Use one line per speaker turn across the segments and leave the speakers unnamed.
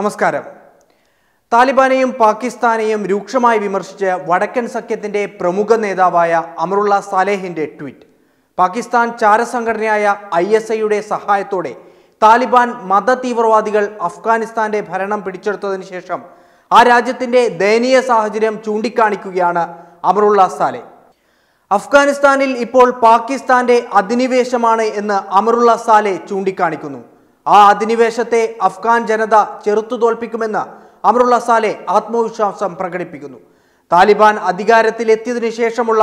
നമസ്കാരം താലിബാനെയും പാകിസ്ഥാനെയും രൂക്ഷമായി വിമർശിച്ച് വടക്കൻ സഖ്യത്തിന്റെ പ്രമുഖ നേതാവായ അമറുള്ള സാലേഹിന്റെ ട്വീറ്റ് പാകിസ്ഥാൻ ചാരസംഘടനയായ ഐ എസ് ഐയുടെ സഹായത്തോടെ താലിബാൻ മത തീവ്രവാദികൾ അഫ്ഗാനിസ്ഥാന്റെ ഭരണം പിടിച്ചെടുത്തതിന് ശേഷം ആ രാജ്യത്തിന്റെ ദയനീയ സാഹചര്യം ചൂണ്ടിക്കാണിക്കുകയാണ് അമറുള്ള സാലെ അഫ്ഗാനിസ്ഥാനിൽ ഇപ്പോൾ പാകിസ്ഥാന്റെ അധിനിവേശമാണ് എന്ന് അമറുള്ള സാലെ ചൂണ്ടിക്കാണിക്കുന്നു ആ അധിനിവേശത്തെ അഫ്ഗാൻ ജനത ചെറുത്തു തോൽപ്പിക്കുമെന്ന് അമറുള്ള സാലെ ആത്മവിശ്വാസം പ്രകടിപ്പിക്കുന്നു താലിബാൻ അധികാരത്തിലെത്തിയതിനു ശേഷമുള്ള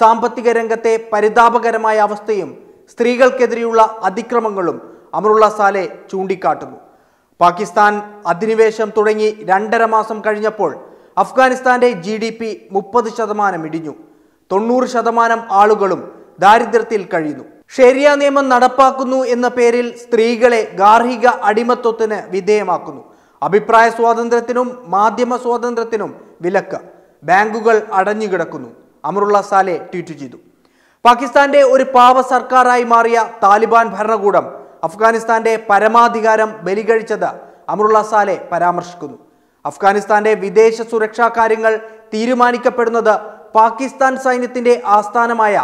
സാമ്പത്തിക രംഗത്തെ പരിതാപകരമായ അവസ്ഥയും സ്ത്രീകൾക്കെതിരെയുള്ള അതിക്രമങ്ങളും അമറുള്ള സാലെ ചൂണ്ടിക്കാട്ടുന്നു പാകിസ്ഥാൻ അധിനിവേശം തുടങ്ങി രണ്ടര മാസം കഴിഞ്ഞപ്പോൾ അഫ്ഗാനിസ്ഥാന്റെ ജി ഡി പി മുപ്പത് ശതമാനം ഇടിഞ്ഞു തൊണ്ണൂറ് ശതമാനം ആളുകളും ദാരിദ്ര്യത്തിൽ കഴിയുന്നു ഷെരിയ നിയമം നടപ്പാക്കുന്നു എന്ന പേരിൽ സ്ത്രീകളെ ഗാർഹിക അടിമത്വത്തിന് വിധേയമാക്കുന്നു അഭിപ്രായ സ്വാതന്ത്ര്യത്തിനും മാധ്യമ സ്വാതന്ത്ര്യത്തിനും വിലക്ക് ബാങ്കുകൾ അടഞ്ഞുകിടക്കുന്നു അമറുള്ള സാലെ ട്വീറ്റ് ചെയ്തു പാകിസ്ഥാന്റെ ഒരു പാവ സർക്കാരായി മാറിയ താലിബാൻ ഭരണകൂടം അഫ്ഗാനിസ്ഥാന്റെ പരമാധികാരം ബലികഴിച്ചത് അമറുള്ള സാലെ പരാമർശിക്കുന്നു അഫ്ഗാനിസ്ഥാന്റെ വിദേശ സുരക്ഷാ കാര്യങ്ങൾ തീരുമാനിക്കപ്പെടുന്നത് പാകിസ്ഥാൻ സൈന്യത്തിന്റെ ആസ്ഥാനമായ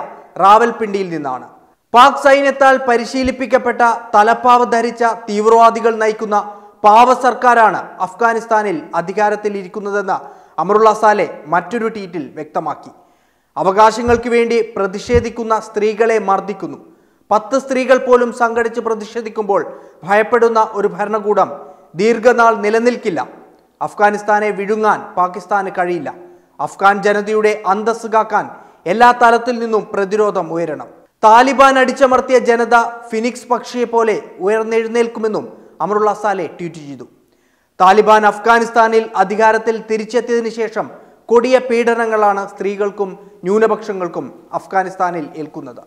റാവൽപിണ്ടിയിൽ നിന്നാണ് പാക് സൈന്യത്താൽ പരിശീലിപ്പിക്കപ്പെട്ട തലപ്പാവ് ധരിച്ച തീവ്രവാദികൾ നയിക്കുന്ന പാവ സർക്കാരാണ് അഫ്ഗാനിസ്ഥാനിൽ അധികാരത്തിൽ ഇരിക്കുന്നതെന്ന് അമറുള്ള സാലെ മറ്റൊരു ട്വീറ്റിൽ വ്യക്തമാക്കി അവകാശങ്ങൾക്ക് വേണ്ടി പ്രതിഷേധിക്കുന്ന സ്ത്രീകളെ മർദ്ദിക്കുന്നു പത്ത് സ്ത്രീകൾ പോലും സംഘടിച്ച് പ്രതിഷേധിക്കുമ്പോൾ ഭയപ്പെടുന്ന ഒരു ഭരണകൂടം ദീർഘനാൾ നിലനിൽക്കില്ല അഫ്ഗാനിസ്ഥാനെ വിഴുങ്ങാൻ പാകിസ്ഥാന് കഴിയില്ല അഫ്ഗാൻ ജനതയുടെ അന്തസ്സുകാക്കാൻ എല്ലാ തലത്തിൽ നിന്നും പ്രതിരോധം ഉയരണം താലിബാൻ അടിച്ചമർത്തിയ ജനത ഫിനിക്സ് പക്ഷിയെ പോലെ ഉയർന്നെഴുന്നേൽക്കുമെന്നും അമറുള്ള സാലെ ട്വീറ്റ് ചെയ്തു താലിബാൻ അഫ്ഗാനിസ്ഥാനിൽ അധികാരത്തിൽ തിരിച്ചെത്തിയതിനു ശേഷം കൊടിയ പീഡനങ്ങളാണ് സ്ത്രീകൾക്കും ന്യൂനപക്ഷങ്ങൾക്കും അഫ്ഗാനിസ്ഥാനിൽ ഏൽക്കുന്നത്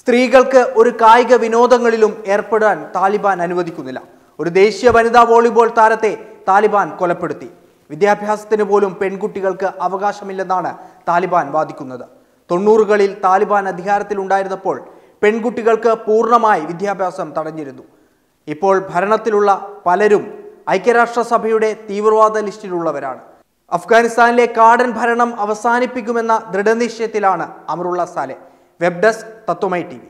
സ്ത്രീകൾക്ക് ഒരു കായിക വിനോദങ്ങളിലും ഏർപ്പെടാൻ താലിബാൻ അനുവദിക്കുന്നില്ല ഒരു ദേശീയ വനിതാ വോളിബോൾ താരത്തെ താലിബാൻ കൊലപ്പെടുത്തി വിദ്യാഭ്യാസത്തിന് പോലും പെൺകുട്ടികൾക്ക് അവകാശമില്ലെന്നാണ് താലിബാൻ വാദിക്കുന്നത് തൊണ്ണൂറുകളിൽ താലിബാൻ അധികാരത്തിലുണ്ടായിരുന്നപ്പോൾ പെൺകുട്ടികൾക്ക് പൂർണ്ണമായി വിദ്യാഭ്യാസം തടഞ്ഞിരുന്നു ഇപ്പോൾ ഭരണത്തിലുള്ള പലരും ഐക്യരാഷ്ട്രസഭയുടെ തീവ്രവാദ ലിസ്റ്റിലുള്ളവരാണ് അഫ്ഗാനിസ്ഥാനിലെ കാടൻ ഭരണം അവസാനിപ്പിക്കുമെന്ന ദൃഢനിശ്ചയത്തിലാണ് Amrullah Saleh web desk Tatwamayi T